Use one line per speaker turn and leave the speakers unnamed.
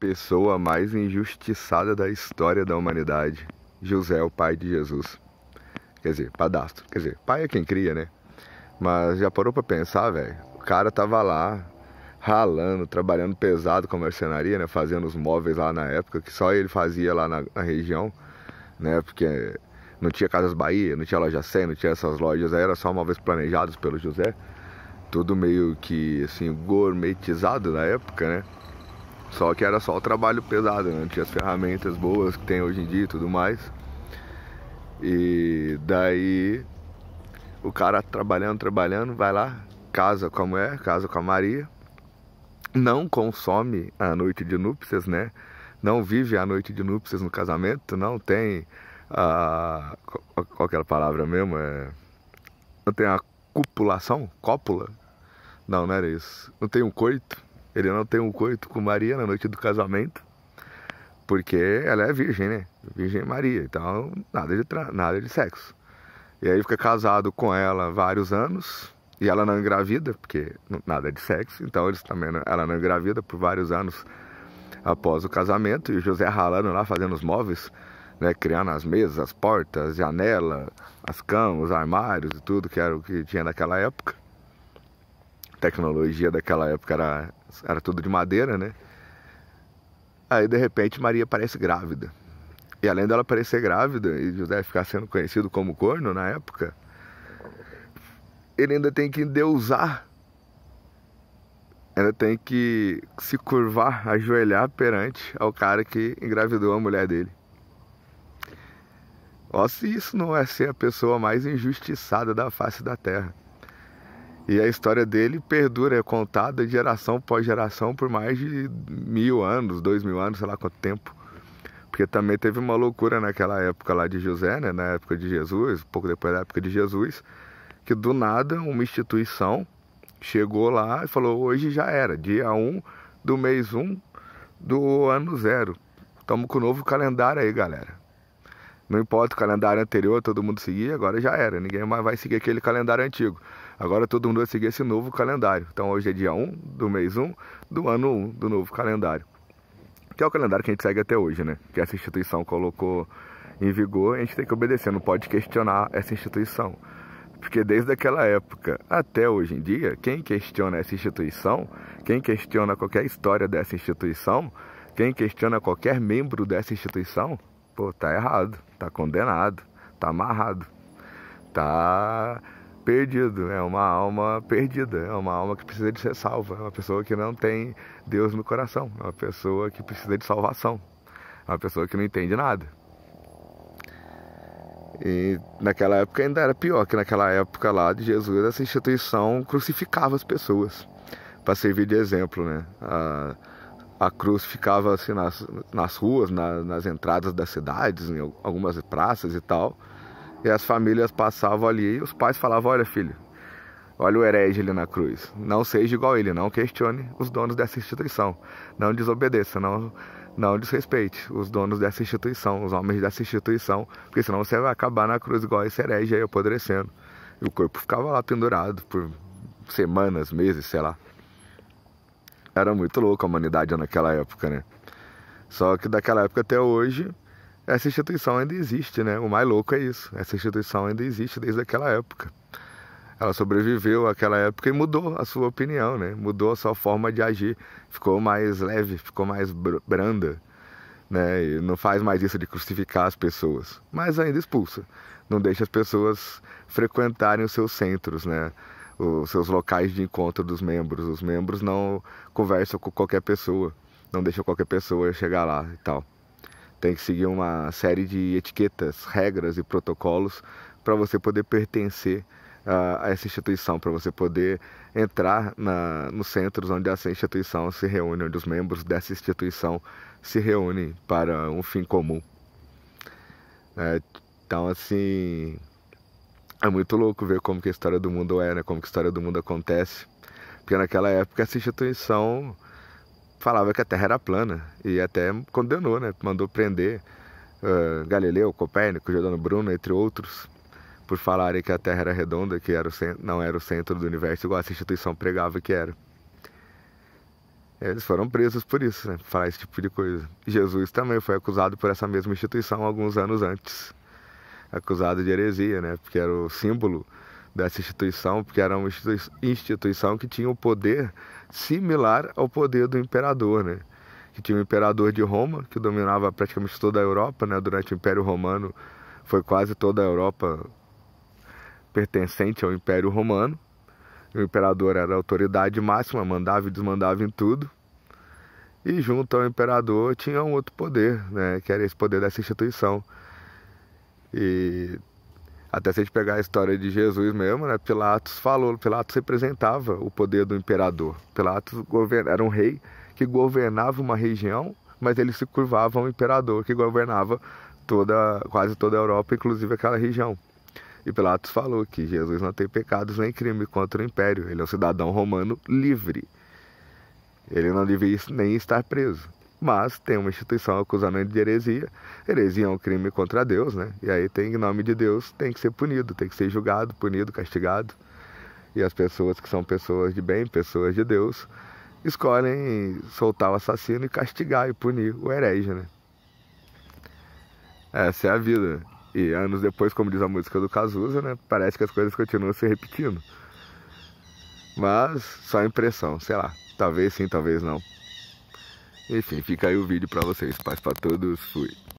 pessoa mais injustiçada da história da humanidade. José o pai de Jesus. Quer dizer, padastro. Quer dizer, pai é quem cria, né? Mas já parou pra pensar, velho? O cara tava lá, ralando, trabalhando pesado com a mercenaria, né? Fazendo os móveis lá na época, que só ele fazia lá na, na região, né? Porque não tinha Casas Bahia, não tinha Loja 100, não tinha essas lojas, aí era só móveis planejados pelo José. Tudo meio que, assim, gourmetizado na época, né? Só que era só o trabalho pesado, né? Não tinha as ferramentas boas que tem hoje em dia e tudo mais. E daí o cara trabalhando, trabalhando, vai lá, casa com a mulher, casa com a Maria. Não consome a noite de núpcias, né? Não vive a noite de núpcias no casamento, não tem a. Qual que era é a palavra mesmo? É... Não tem a copulação? Cópula? Não, não era isso. Não tem um coito? Ele não tem um coito com Maria na noite do casamento, porque ela é virgem, né? Virgem Maria, então nada de, nada de sexo. E aí fica casado com ela vários anos, e ela não engravida, porque nada de sexo, então eles também não, ela não engravida por vários anos após o casamento, e José ralando lá, fazendo os móveis, né, criando as mesas, as portas, janela, as camas, armários e tudo que era o que tinha naquela época tecnologia daquela época era, era tudo de madeira, né? Aí de repente Maria parece grávida. E além dela parecer grávida e José ficar sendo conhecido como corno na época, ele ainda tem que endeusar. Ainda tem que se curvar, ajoelhar perante ao cara que engravidou a mulher dele. Ó, se isso não é ser a pessoa mais injustiçada da face da terra. E a história dele perdura, é contada geração após geração por mais de mil anos, dois mil anos, sei lá quanto tempo. Porque também teve uma loucura naquela época lá de José, né? na época de Jesus, pouco depois da época de Jesus, que do nada uma instituição chegou lá e falou: hoje já era, dia 1 do mês 1 do ano zero. Estamos com o novo calendário aí, galera. Não importa o calendário anterior, todo mundo seguia, agora já era. Ninguém mais vai seguir aquele calendário antigo. Agora todo mundo vai seguir esse novo calendário. Então hoje é dia 1 do mês 1 do ano 1 do novo calendário. Que é o calendário que a gente segue até hoje, né? Que essa instituição colocou em vigor, a gente tem que obedecer, não pode questionar essa instituição. Porque desde aquela época até hoje em dia, quem questiona essa instituição, quem questiona qualquer história dessa instituição, quem questiona qualquer membro dessa instituição, pô, tá errado, tá condenado, tá amarrado, tá perdido, é uma alma perdida, é uma alma que precisa de ser salva, é uma pessoa que não tem Deus no coração, é uma pessoa que precisa de salvação, é uma pessoa que não entende nada. E naquela época ainda era pior, que naquela época lá de Jesus, essa instituição crucificava as pessoas, para servir de exemplo, né? A, a cruz ficava assim nas, nas ruas, na, nas entradas das cidades, em algumas praças e tal. E as famílias passavam ali e os pais falavam: Olha, filho, olha o herege ali na cruz. Não seja igual ele, não questione os donos dessa instituição. Não desobedeça, não, não desrespeite os donos dessa instituição, os homens dessa instituição, porque senão você vai acabar na cruz igual esse herege aí apodrecendo. E o corpo ficava lá pendurado por semanas, meses, sei lá. Era muito louco a humanidade naquela época, né? Só que daquela época até hoje essa instituição ainda existe, né? O mais louco é isso. Essa instituição ainda existe desde aquela época. Ela sobreviveu àquela época e mudou a sua opinião, né? Mudou a sua forma de agir, ficou mais leve, ficou mais branda, né? E não faz mais isso de crucificar as pessoas, mas ainda expulsa. Não deixa as pessoas frequentarem os seus centros, né? Os seus locais de encontro dos membros. Os membros não conversam com qualquer pessoa, não deixam qualquer pessoa chegar lá e tal tem que seguir uma série de etiquetas, regras e protocolos para você poder pertencer a, ah, a essa instituição, para você poder entrar na, nos centros onde essa instituição se reúne, onde os membros dessa instituição se reúnem para um fim comum. É, então, assim, é muito louco ver como que a história do mundo é, né? como que a história do mundo acontece, porque naquela época essa instituição falava que a Terra era plana e até condenou, né? mandou prender uh, Galileu, Copérnico, Giordano Bruno, entre outros, por falarem que a Terra era redonda, que era o centro, não era o centro do universo, igual essa instituição pregava que era. Eles foram presos por isso, né? Por falar esse tipo de coisa. Jesus também foi acusado por essa mesma instituição alguns anos antes. Acusado de heresia, né? Porque era o símbolo dessa instituição, porque era uma instituição que tinha o poder similar ao poder do imperador, né? Que tinha o imperador de Roma, que dominava praticamente toda a Europa, né? Durante o Império Romano foi quase toda a Europa pertencente ao Império Romano. O imperador era a autoridade máxima, mandava e desmandava em tudo. E junto ao imperador tinha um outro poder, né? Que era esse poder dessa instituição. E até se a gente pegar a história de Jesus mesmo, né? Pilatos falou, Pilatos representava o poder do imperador. Pilatos era um rei que governava uma região, mas ele se curvava ao imperador que governava toda, quase toda a Europa, inclusive aquela região. E Pilatos falou que Jesus não tem pecados nem crime contra o império. Ele é um cidadão romano livre. Ele não devia nem estar preso mas tem uma instituição acusando ele de heresia. Heresia é um crime contra Deus, né? E aí tem em nome de Deus, tem que ser punido, tem que ser julgado, punido, castigado. E as pessoas que são pessoas de bem, pessoas de Deus, escolhem soltar o assassino e castigar e punir o herege, né? Essa é a vida. E anos depois, como diz a música do Cazuza, né? Parece que as coisas continuam se repetindo. Mas só impressão, sei lá. Talvez sim, talvez não. Enfim, fica aí o vídeo pra vocês. Paz pra todos, fui.